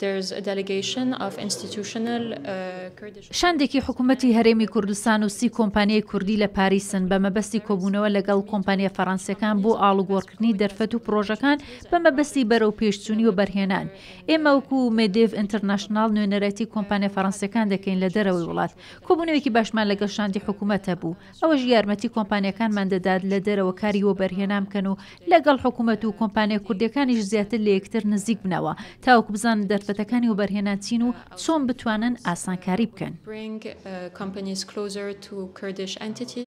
Uh, شاندێکی حکوومەتی هەرێمی کوردستان و سی کۆمپانیای کوردی لە پاریسن بە مەبەستی کۆبوونەوە لەگەڵ کۆمپانیا فەڕەنسیەکان بۆ ئاڵگۆڕکردنی دەرفەت و پرۆژەکان بە مەبەستی بەرەو پێشچوونی و بەرهێنان ئێمە وکو مێدێف ئینتەرنشنال نوێنەرەتی کۆمپانیا فەڕەنسیەکان دەکەین لە دەرەوەی وڵات کۆبوونەوەکی باشمان لەگەڵ شاندی حکوومەت هەبوو ئەوەش یارمەتی کۆمپانیەکانمان دەدات لە دەرەوە کاری و بەرهێنام کەن و لەگەڵ حکوومەت و کۆمپانیا کوردەکانیش زیاتر لە یەکتر نزیک بنەوە تاوەکو بزان دەر شەرکەتەکانی و بەرهێناچین و چۆن بتوانن ئاسانکاری بکەن. Uh,